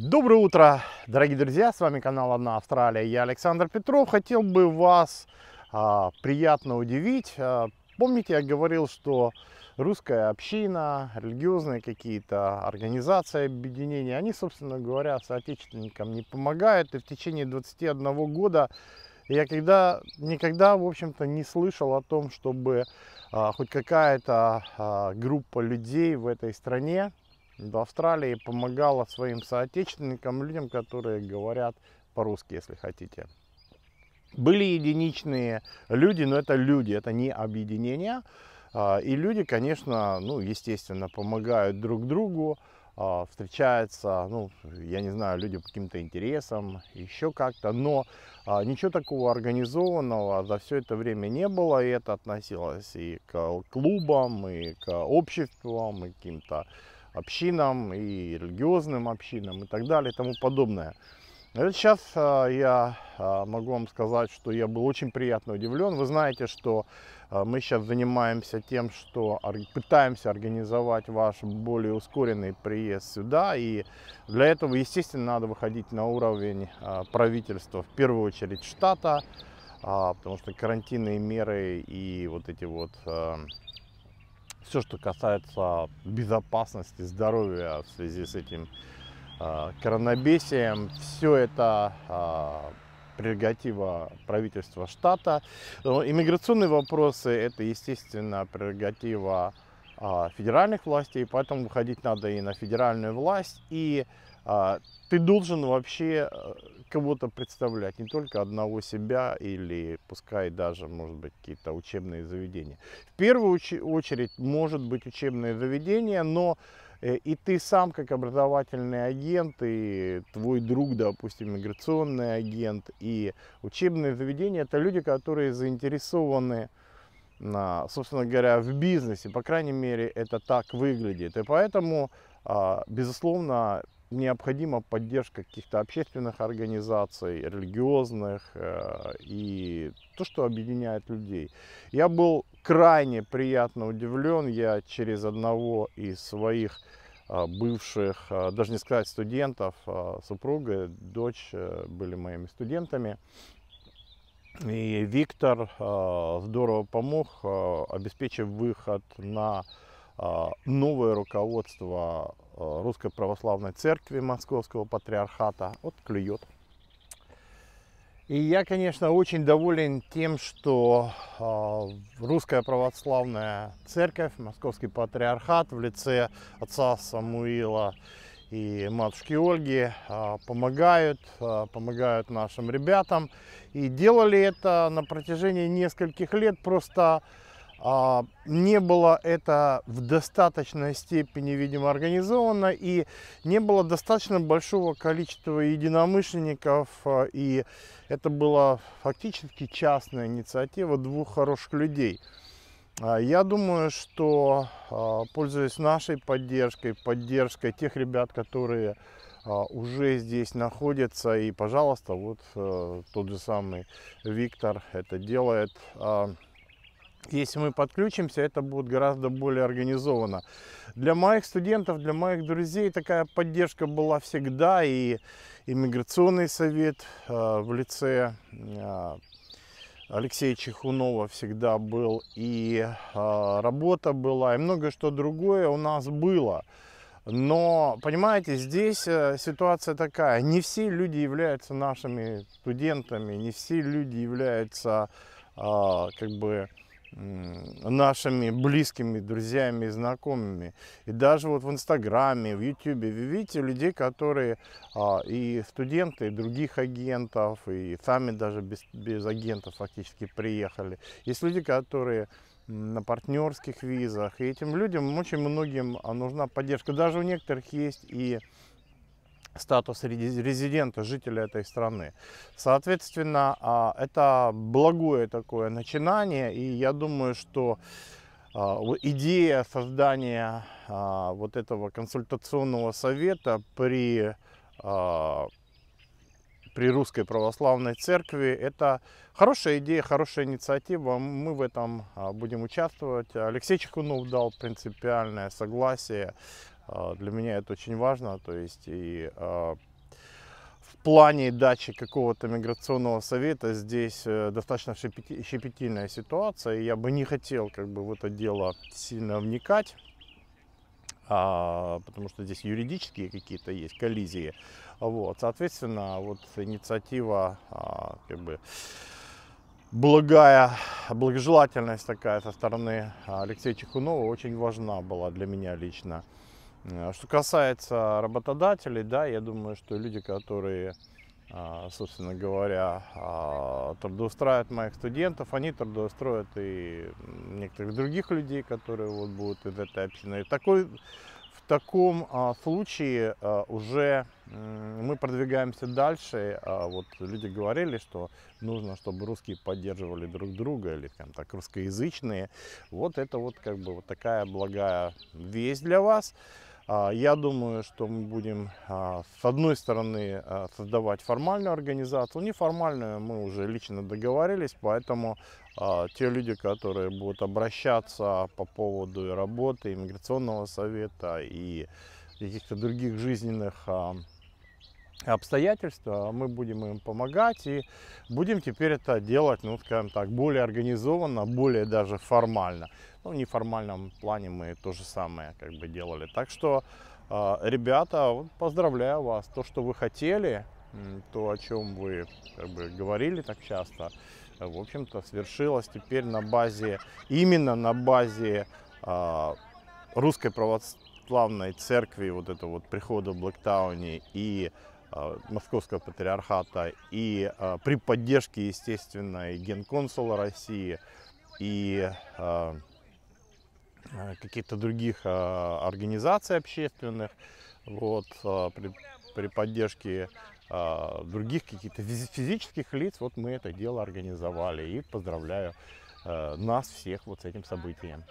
Доброе утро, дорогие друзья! С вами канал Одна Австралия. Я Александр Петров. Хотел бы вас а, приятно удивить. А, помните, я говорил, что русская община, религиозные какие-то организации, объединения, они, собственно говоря, соотечественникам не помогают. И в течение 21 года я когда, никогда, в общем-то, не слышал о том, чтобы а, хоть какая-то а, группа людей в этой стране до Австралии, помогала своим соотечественникам, людям, которые говорят по-русски, если хотите. Были единичные люди, но это люди, это не объединения. А, и люди, конечно, ну, естественно, помогают друг другу, а, встречаются, ну, я не знаю, люди по каким-то интересам, еще как-то, но а, ничего такого организованного за все это время не было, и это относилось и к клубам, и к обществам, и к каким-то общинам, и религиозным общинам и так далее и тому подобное. Это сейчас э, я э, могу вам сказать, что я был очень приятно удивлен. Вы знаете, что э, мы сейчас занимаемся тем, что пытаемся организовать ваш более ускоренный приезд сюда. И для этого, естественно, надо выходить на уровень правительства, в первую очередь штата, потому что карантинные меры и вот эти вот все, что касается безопасности, здоровья в связи с этим а, коронабесием. Все это а, прерогатива правительства штата. Иммиграционные вопросы – это, естественно, прерогатива а, федеральных властей, поэтому выходить надо и на федеральную власть, и ты должен вообще э, кого-то представлять, не только одного себя или пускай даже, может быть, какие-то учебные заведения. В первую очередь может быть учебное заведение, но э, и ты сам, как образовательный агент, и твой друг, допустим, миграционный агент, и учебные заведения, это люди, которые заинтересованы собственно говоря, в бизнесе, по крайней мере, это так выглядит. И поэтому, а, безусловно, необходима поддержка каких-то общественных организаций, религиозных э, и то, что объединяет людей. Я был крайне приятно удивлен. Я через одного из своих э, бывших, э, даже не сказать студентов, а супруга, дочь были моими студентами. И Виктор здорово помог, обеспечив выход на новое руководство Э, Русской Православной Церкви Московского Патриархата вот клюет. И я, конечно, очень доволен тем, что э, Русская Православная Церковь, Московский Патриархат в лице отца Самуила и матушки Ольги э, помогают, помогают нашим ребятам. И делали это на протяжении нескольких лет просто а, не было это в достаточной степени, видимо, организовано и не было достаточно большого количества единомышленников. А, и это была фактически частная инициатива двух хороших людей. А, я думаю, что, пользуясь нашей поддержкой, поддержкой тех ребят, которые уже здесь находятся, и, пожалуйста, вот э, тот же самый Виктор это делает, если мы подключимся, это будет гораздо более организовано. Для моих студентов, для моих друзей такая поддержка была всегда. И иммиграционный совет э, в лице э, Алексея Чехунова всегда был, и э, работа была, и многое что другое у нас было. Но, понимаете, здесь ситуация такая, не все люди являются нашими студентами, не все люди являются как бы нашими близкими друзьями и знакомыми. И даже вот в Инстаграме, в Ютубе вы видите людей, которые а, и студенты, и других агентов, и сами даже без, без агентов фактически приехали. Есть люди, которые на партнерских визах. И этим людям, очень многим а, нужна поддержка. Даже у некоторых есть и статус резидента, жителя этой страны. Соответственно, а, это благое такое начинание, и я думаю, что а, идея создания а, вот этого консультационного совета при, при Русской Православной Церкви, это хорошая идея, хорошая инициатива, мы в этом будем участвовать. Алексей Чехунов дал принципиальное согласие а, для меня это очень важно, то есть и а, в плане дачи какого-то миграционного совета здесь э, достаточно щепетильная ситуация, и я бы не хотел как бы в это дело сильно вникать, а, потому что здесь юридические какие-то есть коллизии. Вот, соответственно, вот инициатива как бы благая, благожелательность такая со стороны Алексея Чехунова очень важна была для меня лично. Э, что касается работодателей, да, я думаю, что люди, которые, а, собственно говоря, а, трудоустраивают моих студентов, они трудоустроят и некоторых других людей, которые вот будут из этой общины. И такой, в таком а, случае уже мы продвигаемся дальше. Вот люди говорили, что нужно, чтобы русские поддерживали друг друга или там так русскоязычные. Вот это вот как бы вот такая благая весть для вас. А, я думаю, что мы будем а, с одной стороны а, создавать формальную организацию, неформальную мы уже лично договорились, поэтому те люди, которые будут обращаться по поводу работы иммиграционного совета и каких-то других жизненных обстоятельства, мы будем им помогать и будем теперь это делать, ну, скажем так, более организованно, более даже формально. Ну, в неформальном плане мы то же самое как бы делали. Так что, э, ребята, поздравляю вас. То, что вы хотели, то, о чем вы как бы, говорили так часто, в общем-то, свершилось теперь на базе, именно на базе а, русской православной церкви, вот это вот прихода в Блэктауне и Э, Московского Патриархата и э, при поддержке, естественно, и генконсула России, и э, каких-то других организаций общественных, вот, при, при поддержке других каких-то физических лиц, вот мы это дело организовали. И поздравляю нас всех вот с этим событием.